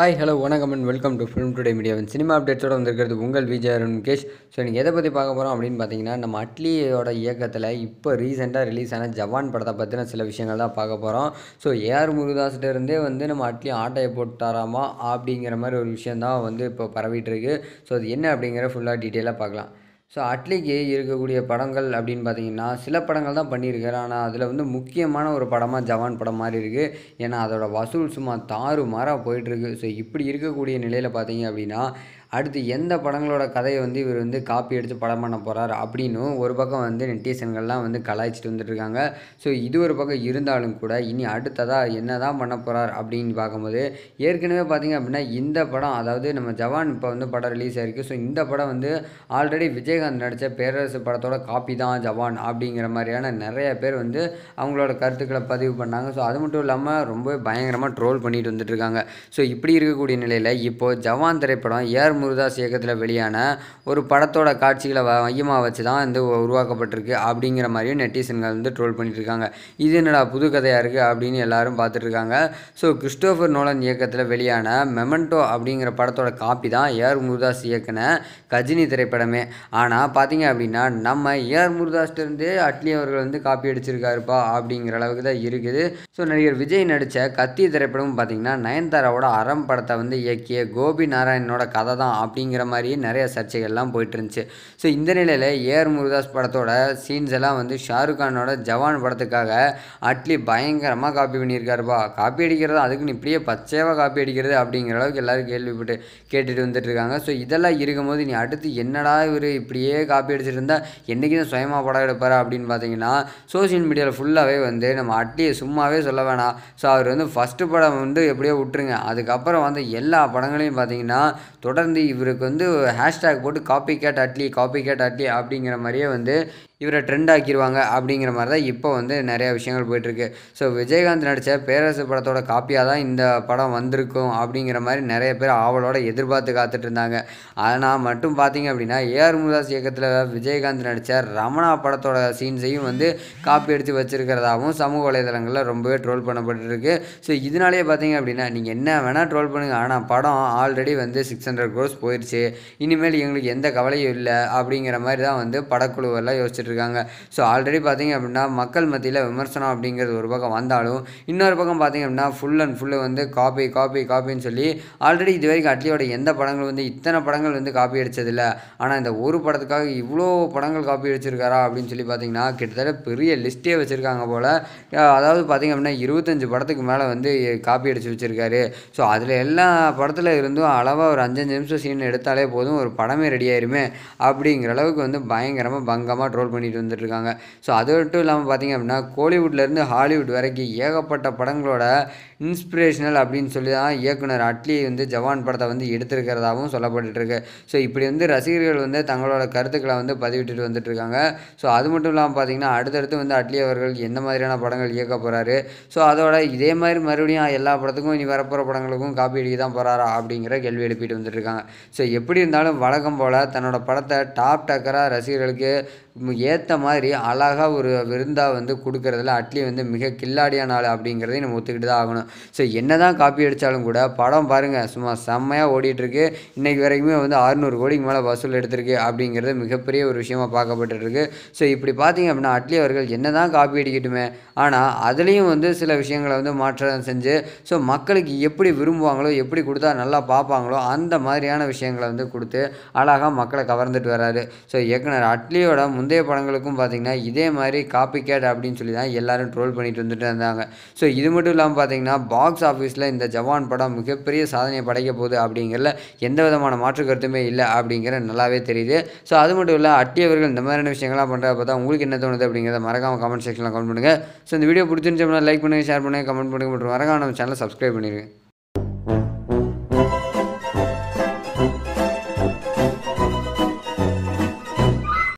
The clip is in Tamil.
ஹாய் ஹலோ வணக்கம் and welcome to film today மீடியாவின் சினிமா அப்டேட்ஸோடு வந்திருக்கிறது உங்கள் விஜய் அருண் கேஷ் ஸோ எனக்கு எதை பற்றி பார்க்க போகிறோம் அப்படின்னு பார்த்தீங்கன்னா நம்ம அட்லியோட இயக்கத்தில் இப்போ ரீசெண்டாக ரிலீஸ் ஆன ஜவான் படத்தை பற்றின சில விஷயங்கள் தான் பார்க்க போகிறோம் ஸோ ஏஆர் இருந்தே வந்து நம்ம அட்லி ஆட்டையை போட்டாராமா அப்படிங்கிற மாதிரி ஒரு விஷயம் தான் வந்து இப்போ பரவிட்டு இருக்கு ஸோ அது என்ன அப்படிங்கிற ஃபுல்லாக டீட்டெயிலாக பார்க்கலாம் ஸோ அட்லிக்கு இருக்கக்கூடிய படங்கள் அப்படின்னு பார்த்தீங்கன்னா சில படங்கள் தான் பண்ணியிருக்காரு ஆனால் அதில் வந்து முக்கியமான ஒரு படமாக ஜவான் படம் மாதிரி இருக்குது ஏன்னா அதோடய வசூல் சும்மா தாறு மாறாக போயிட்டுருக்கு ஸோ இப்படி இருக்கக்கூடிய நிலையில் பார்த்தீங்க அப்படின்னா அடுத்து எந்த படங்களோட கதையை வந்து இவர் வந்து காப்பி எடுத்து படம் பண்ண போகிறார் அப்படின்னு ஒரு பக்கம் வந்து நெட்டிசன்கள்லாம் வந்து கலாய்ச்சிட்டு வந்துட்டுருக்காங்க ஸோ இது ஒரு பக்கம் இருந்தாலும் கூட இனி அடுத்ததாக என்ன தான் பண்ண போகிறார் அப்படின்னு பார்க்கும்போது ஏற்கனவே பார்த்திங்க அப்படின்னா இந்த படம் அதாவது நம்ம ஜவான் இப்போ வந்து படம் ரிலீஸ் ஆகிருக்கு ஸோ இந்த படம் வந்து ஆல்ரெடி விஜயகாந்த் நடித்த பேரரசு படத்தோட காப்பி தான் ஜவான் அப்படிங்கிற மாதிரியான நிறைய பேர் வந்து அவங்களோட கருத்துக்களை பதிவு பண்ணாங்க ஸோ அது மட்டும் இல்லாமல் ரொம்பவே பயங்கரமாக ட்ரோல் பண்ணிட்டு வந்துட்டுருக்காங்க ஸோ இப்படி இருக்கக்கூடிய நிலையில் இப்போது ஜவான் திரைப்படம் ஏர் முருதாஸ் இயக்கத்தில் வெளியான ஒரு படத்தோட காட்சிகளை மையமாக வச்சு தான் வந்து உருவாக்கப்பட்டிருக்கு அப்படிங்கிற மாதிரியும் நெட்டிசன்கள் வந்து ட்ரோல் பண்ணிட்டுருக்காங்க இது என்னடா புது கதையாக இருக்குது அப்படின்னு எல்லாரும் பார்த்துட்ருக்காங்க ஸோ கிறிஸ்டோஃபர் நோலன் இயக்கத்தில் வெளியான மெமெண்டோ அப்படிங்கிற படத்தோட காப்பி தான் ஏஆர் முருதாஸ் இயக்கின கஜினி திரைப்படமே ஆனால் பார்த்தீங்க அப்படின்னா நம்ம ஏஆர் முருதாஸ்லேருந்தே அட்லி அவர்கள் வந்து காப்பி அடிச்சிருக்காருப்பா அப்படிங்கிற அளவுக்கு தான் இருக்குது ஸோ நடிகர் விஜய் நடித்த கத்தி திரைப்படமும் பார்த்தீங்கன்னா நயன்தாராவோட அறம் படத்தை வந்து இயக்கிய கோபி நாராயணனோட கதை தான் அப்படிங்கிற மாதிரியே நிறைய சர்ச்சைகள்லாம் போயிட்டு இருந்துச்சு ஸோ இந்த நிலையில் ஏஆர் முருகாஸ் படத்தோட சீன்ஸ் எல்லாம் வந்து ஷாருக் கானோட ஜவான் படத்துக்காக அட்லி பயங்கரமாக காப்பி பண்ணியிருக்காருப்பா காப்பி அடிக்கிறது அதுக்குன்னு இப்படியே பச்சையாக காப்பி அடிக்கிறது அப்படிங்கிற அளவுக்கு எல்லோரும் கேள்விப்பட்டு கேட்டுட்டு வந்துட்டு இருக்காங்க ஸோ இதெல்லாம் இருக்கும்போது நீ அடுத்து என்னடா இவர் இப்படியே காப்பி அடிச்சிட்டு இருந்தால் என்றைக்கு தான் சுயமாக படம் எடுப்பார் அப்படின்னு பார்த்தீங்கன்னா சோஷியல் மீடியாவில் ஃபுல்லாகவே வந்து நம்ம அட்லியை சும்மாவே சொல்ல வேணாம் ஸோ அவர் வந்து ஃபஸ்ட்டு படம் வந்து எப்படியோ விட்டுருங்க அதுக்கப்புறம் வந்து எல்லா படங்களையும் பார்த்தீங்கன்னா தொடர்ந்து வந்து இவருக்கு வந்து ஹேஷ்டேக் போட்டு copy cat Atlee copy cat Atlee அப்படிங்கிற மாதிரியே வந்து இவரை ட்ரெண்ட் ஆக்கிடுவாங்க அப்படிங்கிற மாதிரி தான் இப்போ வந்து நிறையா விஷயங்கள் போயிட்டுருக்கு ஸோ விஜயகாந்த் நடித்த பேரரசு படத்தோட காப்பியாக தான் இந்த படம் வந்திருக்கும் அப்படிங்கிற மாதிரி நிறைய பேர் ஆவலோட எதிர்பார்த்து காத்துட்டு இருந்தாங்க ஆனால் மட்டும் பார்த்தீங்க அப்படின்னா ஏஆர் முருதாஸ் இயக்கத்தில் விஜயகாந்த் நடித்த ரமணா படத்தோட சீன்ஸையும் வந்து காப்பி எடுத்து வச்சுருக்கிறதாகவும் சமூக வலைதளங்களில் ரொம்பவே ட்ரோல் பண்ணப்பட்டுருக்கு ஸோ இதனாலே பார்த்தீங்க அப்படின்னா நீங்கள் என்ன வேணால் ட்ரோல் பண்ணுங்கள் ஆனால் படம் ஆல்ரெடி வந்து சிக்ஸ் ஹண்ட்ரட் க்ரோஸ் போயிடுச்சு இனிமேல் எங்களுக்கு எந்த கவலையும் இல்லை அப்படிங்கிற மாதிரி தான் வந்து படக்குழுவெல்லாம் யோசிச்சுட்டு இருக்காங்க ஸோ ஆல்ரெடி பார்த்திங்க அப்படின்னா மக்கள் மத்தியில் விமர்சனம் அப்படிங்கிறது ஒரு பக்கம் வந்தாலும் இன்னொரு பக்கம் பார்த்திங்க அப்படின்னா ஃபுல் அண்ட் ஃபுல்லு வந்து காப்பி காப்பி காப்பின்னு சொல்லி ஆல்ரெடி இது வரைக்கும் அட்லியோட எந்த படங்கள் வந்து இத்தனை படங்கள் வந்து காப்பி அடித்ததில்ல ஆனால் இந்த ஒரு படத்துக்காக இவ்வளோ படங்கள் காப்பி அடிச்சிருக்காரா அப்படின்னு சொல்லி பார்த்திங்கன்னா கிட்டத்தட்ட பெரிய லிஸ்ட்டே வச்சுருக்காங்க போல் அதாவது பார்த்திங்க அப்படின்னா இருபத்தஞ்சி படத்துக்கு மேலே வந்து காப்பி அடித்து வச்சுருக்காரு ஸோ அதில் எல்லா படத்தில் இருந்தும் அளவாக ஒரு அஞ்சஞ்சு நிமிஷம் சீன் எடுத்தாலே போதும் ஒரு படமே ரெடி ஆயிருமே அப்படிங்கிற அளவுக்கு வந்து பயங்கரமாக பங்கமாக ட்ரோல் பண்ணி பண்ணிட்டு வந்துட்டுருக்காங்க ஸோ அது மட்டும் இல்லாமல் பார்த்திங்க அப்படின்னா கோலிவுட்லேருந்து ஹாலிவுட் வரைக்கும் ஏகப்பட்ட படங்களோட இன்ஸ்பிரேஷனல் அப்படின்னு சொல்லி தான் இயக்குனர் அட்லி வந்து ஜவான் படத்தை வந்து எடுத்திருக்கிறதாகவும் சொல்லப்பட்டுருக்கு ஸோ இப்படி வந்து ரசிகர்கள் வந்து தங்களோட கருத்துக்களை வந்து பதிவிட்டுட்டு வந்துட்டுருக்காங்க ஸோ அது மட்டும் இல்லாமல் பார்த்திங்கன்னா அடுத்தடுத்து வந்து அட்லி அவர்கள் எந்த மாதிரியான படங்கள் இயக்க போகிறாரு ஸோ அதோட இதே மாதிரி மறுபடியும் எல்லா படத்துக்கும் இனி வரப்போகிற படங்களுக்கும் காப்பி அடிக்க தான் போகிறாரா அப்படிங்கிற கேள்வி எழுப்பிட்டு வந்துட்டுருக்காங்க ஸோ எப்படி இருந்தாலும் வழக்கம் போல் தன்னோட படத்தை டாப் டக்கராக ரசிகர்களுக்கு ஏ ஏற்ற மாதிரி அழகாக ஒரு விருந்தாக வந்து கொடுக்குறதுல அட்லி வந்து மிக கில்லாடியான ஆள் அப்படிங்கிறதையும் நம்ம ஒத்துக்கிட்டு தான் ஆகணும் ஸோ என்ன தான் காப்பி அடித்தாலும் கூட படம் பாருங்கள் சும்மா செம்மையாக ஓடிட்டுருக்கு இன்றைக்கு வரைக்குமே வந்து அறுநூறு கோடிக்கு மேலே வசூல் எடுத்திருக்கு அப்படிங்கிறது மிகப்பெரிய ஒரு விஷயமாக பார்க்கப்பட்டுருக்கு ஸோ இப்படி பார்த்தீங்க அப்படின்னா அட்லி அவர்கள் என்ன தான் காப்பி அடிக்கட்டுமே ஆனால் அதுலேயும் வந்து சில விஷயங்களை வந்து மாற்றம் செஞ்சு ஸோ மக்களுக்கு எப்படி விரும்புவாங்களோ எப்படி கொடுத்தா நல்லா பார்ப்பாங்களோ அந்த மாதிரியான விஷயங்களை வந்து கொடுத்து அழகாக மக்களை கவர்ந்துட்டு வராரு ஸோ இயக்குனர் அட்லியோட முந்தைய படம் படங்களுக்கும் பார்த்திங்கன்னா இதே மாதிரி காப்பி கேட் அப்படின்னு சொல்லி தான் எல்லோரும் ட்ரோல் பண்ணிட்டு வந்துட்டு இருந்தாங்க ஸோ இது மட்டும் இல்லாமல் பார்த்திங்கன்னா பாக்ஸ் ஆஃபீஸில் இந்த ஜவான் படம் மிகப்பெரிய சாதனையை படைக்க போகுது அப்படிங்கிறல எந்த விதமான மாற்று கருத்துமே இல்லை அப்படிங்கிற நல்லாவே தெரியுது ஸோ அது மட்டும் இல்லை அட்டியவர்கள் இந்த மாதிரியான விஷயங்கள்லாம் பண்ணுறப்ப தான் உங்களுக்கு என்ன தோணுது அப்படிங்கிறத மறக்காமல் கமெண்ட் செக்ஷனில் கமெண்ட் பண்ணுங்கள் ஸோ இந்த வீடியோ பிடிச்சிருந்துச்சோம்னா லைக் பண்ணுங்கள் ஷேர் பண்ணுங்கள் கமெண்ட் பண்ணுங்கள் மற்றும் மறக்காமல் நம்ம சேனலை சப்ஸ்கிரைப் பண்ணிடுங்க